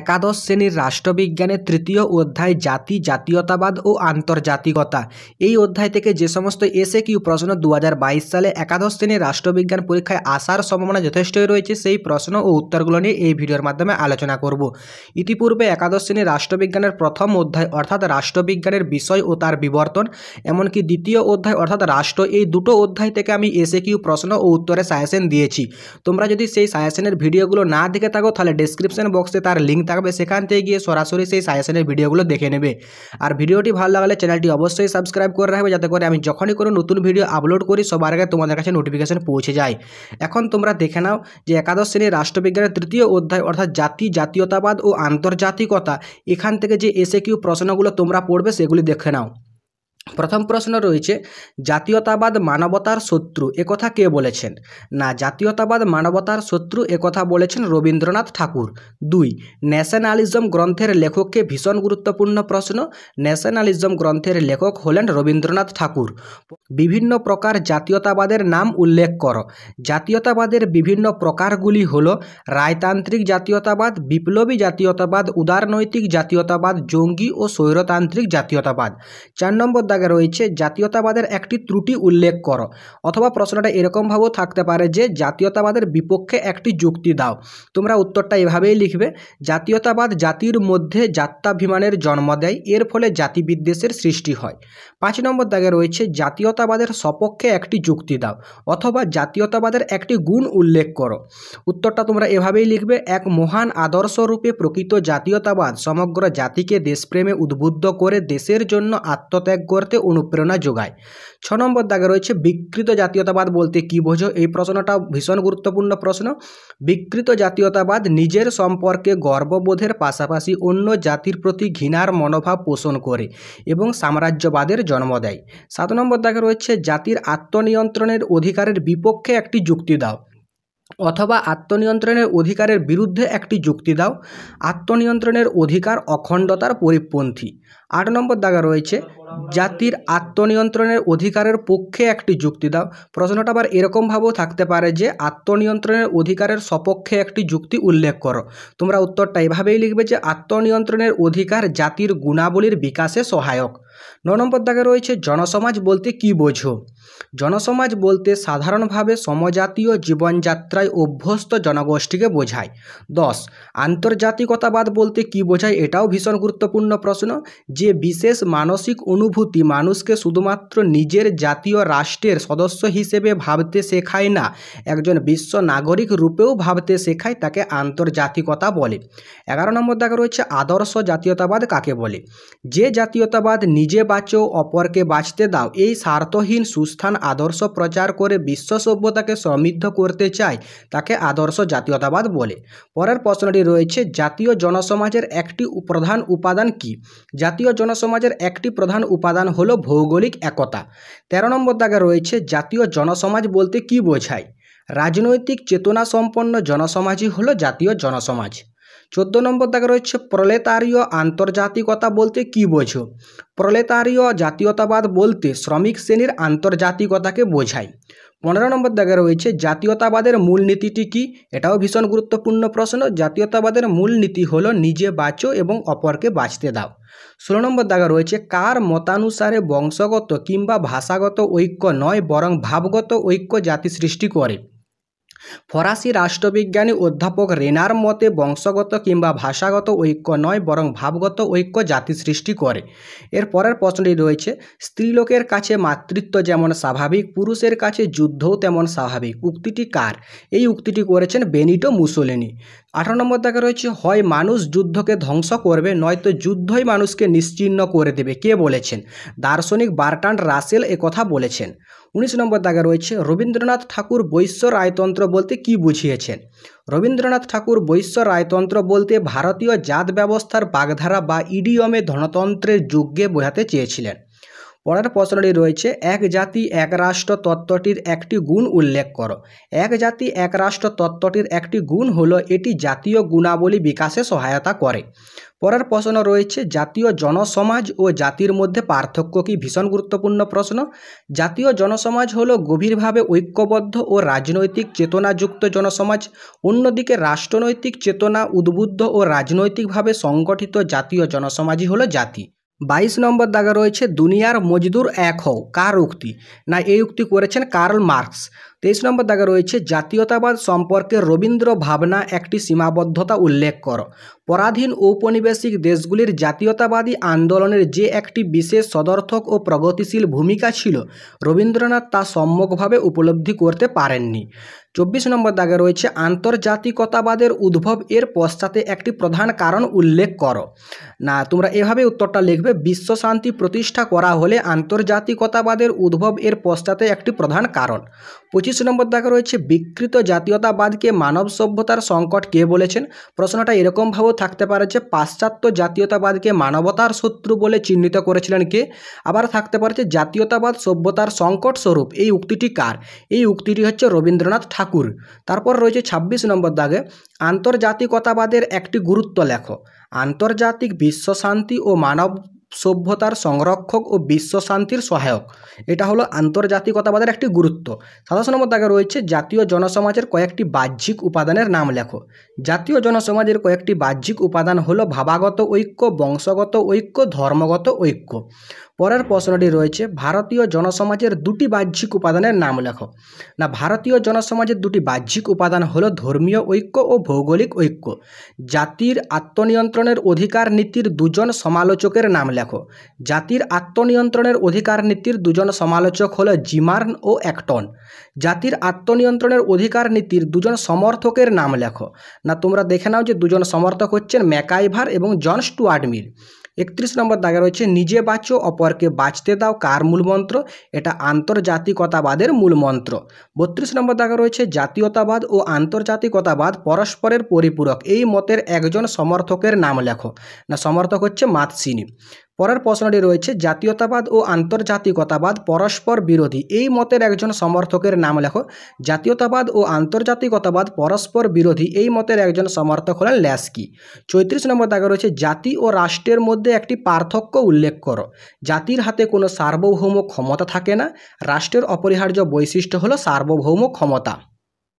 একাদশ শ্রেণীর রাষ্ট্রবিজ্ঞানের তৃতীয় অধ্যায় জাতি জাতীয়তাবাদ ও আন্তর্জাতিকতা এই অধ্যায় থেকে যে সমস্ত এসে কিউ প্রশ্ন দু সালে একাদশ শ্রেণীর রাষ্ট্রবিজ্ঞান পরীক্ষায় আসার সম্ভাবনা যথেষ্টই রয়েছে সেই প্রশ্ন ও উত্তরগুলো নিয়ে এই ভিডিওর মাধ্যমে আলোচনা করব ইতিপূর্বে একাদশ শ্রেণীর রাষ্ট্রবিজ্ঞানের প্রথম অধ্যায় অর্থাৎ রাষ্ট্রবিজ্ঞানের বিষয় ও তার বিবর্তন এমনকি দ্বিতীয় অধ্যায় অর্থাৎ রাষ্ট্র এই দুটো অধ্যায় থেকে আমি এসে কিউ প্রশ্ন ও উত্তরে সায়াসেন দিয়েছি তোমরা যদি সেই সায়াসেনের ভিডিওগুলো না দেখে থাকো তাহলে ডিসক্রিপশন বক্সে তার লিঙ্ক লিঙ্ক থাকবে সেখান থেকে গিয়ে সরাসরি সেই সাজেশনের ভিডিওগুলো দেখে নেবে আর ভিডিওটি ভালো লাগলে চ্যানেলটি অবশ্যই সাবস্ক্রাইব করে রাখবে যাতে করে আমি যখনই কোনো নতুন ভিডিও আপলোড করি সবার আগে তোমাদের কাছে নোটিফিকেশান পৌঁছে যায় এখন তোমরা দেখে নাও যে একাদশ শ্রেণীর রাষ্ট্রবিজ্ঞানের তৃতীয় অধ্যায় অর্থাৎ জাতি জাতীয়তাবাদ ও আন্তর্জাতিকতা এখান থেকে যে এসে কিউ প্রশ্নগুলো তোমরা পড়বে সেগুলি দেখে নাও প্রথম প্রশ্ন রয়েছে জাতীয়তাবাদ মানবতার শত্রু একথা কে বলেছেন না জাতীয়তাবাদ মানবতার শত্রু একথা বলেছেন রবীন্দ্রনাথ ঠাকুর দুই ন্যাশনালিজম গ্রন্থের লেখককে ভীষণ গুরুত্বপূর্ণ প্রশ্ন ন্যাশনালিজম গ্রন্থের লেখক হলেন রবীন্দ্রনাথ ঠাকুর বিভিন্ন প্রকার জাতীয়তাবাদের নাম উল্লেখ কর জাতীয়তাবাদের বিভিন্ন প্রকারগুলি হল রায়তান্ত্রিক জাতীয়তাবাদ বিপ্লবী জাতীয়তাবাদ উদারনৈতিক জাতীয়তাবাদ জঙ্গি ও স্বৈরতান্ত্রিক জাতীয়তাবাদ চার নম্বর জায়গায় রয়েছে জাতীয়তাবাদের একটি ত্রুটি উল্লেখ করো অথবা প্রশ্নটা এরকমভাবেও থাকতে পারে যে জাতীয়তাবাদের বিপক্ষে একটি যুক্তি দাও তোমরা উত্তরটা এভাবেই লিখবে জাতীয়তাবাদ জাতির মধ্যে জাত্যাভিমানের জন্ম দেয় এর ফলে জাতিবিদ্বেষের সৃষ্টি হয় পাঁচ নম্বর দাগে রয়েছে জাতীয়তাবাদের সপক্ষে একটি যুক্তি দাও অথবা জাতীয়তাবাদের একটি গুণ উল্লেখ করো উত্তরটা তোমরা এভাবেই লিখবে এক মহান আদর্শরূপে প্রকৃত জাতীয়তাবাদ সমগ্র জাতিকে দেশপ্রেমে উদ্বুদ্ধ করে দেশের জন্য আত্মত্যাগ করতে করতে অনুপ্রেরণা যোগায় ছ নম্বর দাগে রয়েছে বিকৃত জাতীয়তাবাদ বলতে কী বোঝো এই প্রশ্নটা ভীষণ গুরুত্বপূর্ণ প্রশ্ন বিকৃত জাতীয়তাবাদ নিজের সম্পর্কে গর্ববোধের পাশাপাশি অন্য জাতির প্রতি ঘৃণার মনোভাব পোষণ করে এবং সাম্রাজ্যবাদের জন্ম দেয় সাত নম্বর দাগে রয়েছে জাতির আত্মনিয়ন্ত্রণের অধিকারের বিপক্ষে একটি যুক্তি দাও অথবা আত্মনিয়ন্ত্রণের অধিকারের বিরুদ্ধে একটি যুক্তি দাও আত্মনিয়ন্ত্রণের অধিকার অখণ্ডতার পরিপন্থী আট নম্বর দাগা রয়েছে জাতির আত্মনিয়ন্ত্রণের অধিকারের পক্ষে একটি যুক্তি দাও প্রশ্নটা আবার এরকমভাবেও থাকতে পারে যে আত্মনিয়ন্ত্রণের অধিকারের সপক্ষে একটি যুক্তি উল্লেখ করো তোমরা উত্তরটা এভাবেই লিখবে যে আত্মনিয়ন্ত্রণের অধিকার জাতির গুণাবলীর বিকাশে সহায়ক ন নম্বর দাগে রয়েছে জনসমাজ বলতে কি বোঝো জনসমাজ বলতে সাধারণভাবে সমজাতীয় জীবনযাত্রায় অভ্যস্ত জনগোষ্ঠীকে বোঝায় দশ আন্তর্জাতিকতাবাদ বলতে কি বোঝায় এটাও ভীষণ গুরুত্বপূর্ণ প্রশ্ন যে বিশেষ মানসিক অনুভূতি মানুষকে শুধুমাত্র নিজের জাতীয় রাষ্ট্রের সদস্য হিসেবে ভাবতে শেখায় না একজন বিশ্ব নাগরিক রূপেও ভাবতে শেখায় তাকে আন্তর্জাতিকতা বলে এগারো নম্বর দেখা রয়েছে আদর্শ জাতীয়তাবাদ কাকে বলে যে জাতীয়তাবাদ নিজে বাঁচো অপরকে বাঁচতে দাও এই স্বার্থহীন সুস্থান আদর্শ প্রচার করে বিশ্ব সভ্যতাকে সমৃদ্ধ করতে চায় তাকে আদর্শ জাতীয়তাবাদ বলে পরের প্রশ্নটি রয়েছে জাতীয় জনসমাজের একটি প্রধান উপাদান কি জাতীয় জনসমাজের একটি প্রধান উপাদান হলো ভৌগোলিক একতা ১৩ নম্বর দাগে রয়েছে জাতীয় জনসমাজ বলতে কি বোঝায় রাজনৈতিক চেতনা সম্পন্ন জনসমাজই হলো জাতীয় জনসমাজ চোদ্দ নম্বর দাগে রয়েছে প্রলেতারীয় আন্তর্জাতিকতা বলতে কি বোঝো প্রলেতারীয় জাতীয়তাবাদ বলতে শ্রমিক শ্রেণীর আন্তর্জাতিকতাকে বোঝায় পনেরো নম্বর দাগে রয়েছে জাতীয়তাবাদের মূল নীতিটি কী এটাও ভীষণ গুরুত্বপূর্ণ প্রশ্ন জাতীয়তাবাদের মূল নীতি হল নিজে বাঁচো এবং অপরকে বাঁচতে দাও ষোলো নম্বর দাগা রয়েছে কার মতানুসারে বংশগত কিংবা ভাষাগত ঐক্য নয় বরং ভাবগত ঐক্য জাতি সৃষ্টি করে ফরাসি রাষ্ট্রবিজ্ঞানী অধ্যাপক রেনার মতে বংশগত কিংবা ভাষাগত ঐক্য নয় বরং ভাবগত ঐক্য জাতি সৃষ্টি করে এর পরের প্রশ্নটি রয়েছে স্ত্রীলোকের কাছে মাতৃত্ব যেমন স্বাভাবিক পুরুষের কাছে যুদ্ধও তেমন স্বাভাবিক উক্তিটি কার এই উক্তিটি করেছেন বেনিটো মুসোলিনি আঠারো নম্বর দেখা রয়েছে হয় মানুষ যুদ্ধকে ধ্বংস করবে নয়তো যুদ্ধই মানুষকে নিশ্চিহ্ন করে দেবে কে বলেছেন দার্শনিক বার্টান রাসেল কথা বলেছেন উনিশ নম্বর দাগে রয়েছে রবীন্দ্রনাথ ঠাকুর বৈশ্য রায়তন্ত্র বলতে কি বুঝিয়েছেন রবীন্দ্রনাথ ঠাকুর বৈশ্য রায়তন্ত্র বলতে ভারতীয় জাত ব্যবস্থার বাগধারা বা ইডিয়মে ধনতন্ত্রের যুগে বোঝাতে চেয়েছিলেন পরের প্রশ্নটি রয়েছে এক জাতি এক রাষ্ট্র তত্ত্বটির একটি গুণ উল্লেখ করো এক জাতি এক রাষ্ট্র তত্ত্বটির একটি গুণ হলো এটি জাতীয় গুণাবলী বিকাশে সহায়তা করে পরের প্রশ্ন রয়েছে জাতীয় জনসমাজ ও জাতির মধ্যে পার্থক্য কি ভীষণ গুরুত্বপূর্ণ প্রশ্ন জাতীয় জনসমাজ হলো গভীরভাবে ঐক্যবদ্ধ ও রাজনৈতিক চেতনাযুক্ত জনসমাজ অন্যদিকে রাষ্ট্রনৈতিক চেতনা উদ্বুদ্ধ ও রাজনৈতিকভাবে সংগঠিত জাতীয় জনসমাজই হলো জাতি বাইশ নম্বর দাগা রয়েছে দুনিয়ার মজদুর এক হও কার উক্তি না এই উক্তি করেছেন কার্ল মার্কস তেইশ নম্বর দাগা রয়েছে জাতীয়তাবাদ সম্পর্কে রবীন্দ্র ভাবনা একটি সীমাবদ্ধতা উল্লেখ কর পরাধীন ঔপনিবেশিক দেশগুলির জাতীয়তাবাদী আন্দোলনের যে একটি বিশেষ সদর্থক ও প্রগতিশীল ভূমিকা ছিল রবীন্দ্রনাথ তা সম্মুখভাবে উপলব্ধি করতে পারেননি চব্বিশ নম্বর দাগে রয়েছে আন্তর্জাতিকতাবাদের উদ্ভব এর পশ্চাতে একটি প্রধান কারণ উল্লেখ করো না তোমরা এভাবে উত্তরটা লিখবে বিশ্ব শান্তি প্রতিষ্ঠা করা হলে আন্তর্জাতিকতাবাদের উদ্ভব এর পশ্চাতে একটি প্রধান কারণ পঁচিশ নম্বর দেখা রয়েছে বিকৃত জাতীয়তাবাদকে মানব সভ্যতার সংকট কে বলেছেন প্রশ্নটা এরকমভাবেও থাকতে পারে যে পাশ্চাত্য জাতীয়তাবাদকে মানবতার শত্রু বলে চিহ্নিত করেছিলেন কে আবার থাকতে পারে যে জাতীয়তাবাদ সভ্যতার সংকট স্বরূপ এই উক্তিটি কার এই উক্তিটি হচ্ছে রবীন্দ্রনাথ ঠাকুর তারপর রয়েছে ২৬ নম্বর দাগে আন্তর্জাতিকতাবাদের একটি গুরুত্ব লেখ আন্তর্জাতিক বিশ্বশান্তি ও মানব সভ্যতার সংরক্ষক ও বিশ্ব শান্তির সহায়ক এটা হলো আন্তর্জাতিকতাবাদের একটি গুরুত্ব সাতাশ নম্বর দাগে রয়েছে জাতীয় জনসমাজের কয়েকটি বাহ্যিক উপাদানের নাম লেখো জাতীয় জনসমাজের কয়েকটি বাহ্যিক উপাদান হলো ভাবাগত ঐক্য বংশগত ঐক্য ধর্মগত ঐক্য পরের প্রশ্নটি রয়েছে ভারতীয় জনসমাজের দুটি বাহ্যিক উপাদানের নাম লেখো না ভারতীয় জনসমাজের দুটি বাহ্যিক উপাদান হলো ধর্মীয় ঐক্য ও ভৌগোলিক ঐক্য জাতির আত্মনিয়ন্ত্রণের অধিকার নীতির দুজন সমালোচকের নাম লেখো জাতির আত্মনিয়ন্ত্রণের অধিকার নীতির দুজন সমালোচক হলো জিমার্ন ও অ্যাক্টন জাতির আত্মনিয়ন্ত্রণের অধিকার নীতির দুজন সমর্থকের নাম লেখো না তোমরা দেখে নাও যে দুজন সমর্থক হচ্ছেন ম্যাকাইভার এবং জন স্টুয়ার্ট মিল একত্রিশ নম্বর দাগে রয়েছে নিজে বাঁচো অপরকে বাঁচতে দাও কার মূলমন্ত্র এটা আন্তর্জাতিকতাবাদের মূল মন্ত্র বত্রিশ নম্বর দাগে রয়েছে জাতীয়তাবাদ ও আন্তর্জাতিকতাবাদ পরস্পরের পরিপূরক এই মতের একজন সমর্থকের নাম লেখো না সমর্থক হচ্ছে মাতসিনী পরের প্রশ্নটি রয়েছে জাতীয়তাবাদ ও আন্তর্জাতিকতাবাদ পরস্পর বিরোধী এই মতের একজন সমর্থকের নাম লেখো জাতীয়তাবাদ ও আন্তর্জাতিকতাবাদ পরস্পর বিরোধী এই মতের একজন সমর্থক হলেন ল্যাসকি চৈত্রিশ নম্বর দাগে রয়েছে জাতি ও রাষ্ট্রের মধ্যে একটি পার্থক্য উল্লেখ করো জাতির হাতে কোনো সার্বভৌম ক্ষমতা থাকে না রাষ্ট্রের অপরিহার্য বৈশিষ্ট্য হলো সার্বভৌম ক্ষমতা